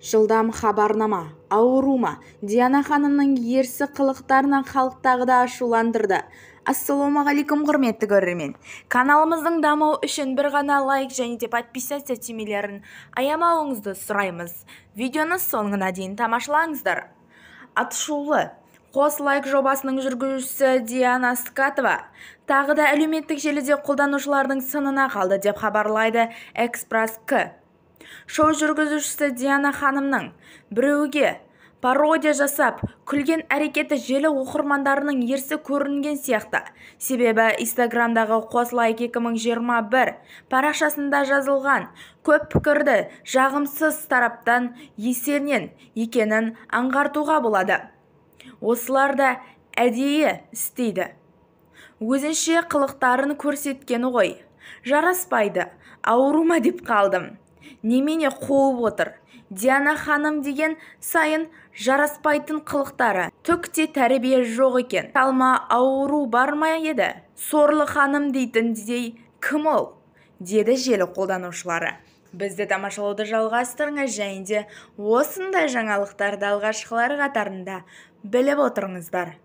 жылдам хабарнама ауру ма диана ханымның ерсі қылықтарынан халықтағы да ашуландырды ассалаумағалейкум құрметті көрермен каналымыздың дамуы үшін бір ғана лайк және де подписаться түймелерін аямауыңызды сұраймыз видеоны соңына дейін тамашалаңыздар атышулы қос лайк жобасының жүргізушісі диана скатова тағы да әлеуметтік желіде қолданушылардың сынына қалды деп хабарлайды экспресс к шоу жүргізушісі диана ханымның біреуге пародия жасап күлген әрекеті желі оқырмандарының ерсі көрінген сияқты себебі инстаграмдағы қос лайк 2021 парақшасында жазылған көп пікірді жағымсыз тараптан есерінен екенін аңғартуға болады осылар да әдейі істейді өзінше қылықтарын көрсеткен ғой жараспайды ауру ма деп қалдым немене қуып отыр диана ханым деген сайын жараспайтын қылықтары түк те тәрбие жоқ екен талма ауру бар ма еді сорлы ханым дейтіндей кім ол деді желі қолданушылары бізді тамашалауды жалғастырыңыз және де осындай жаңалықтарды алғашқылар қатарында біліп отырыңыздар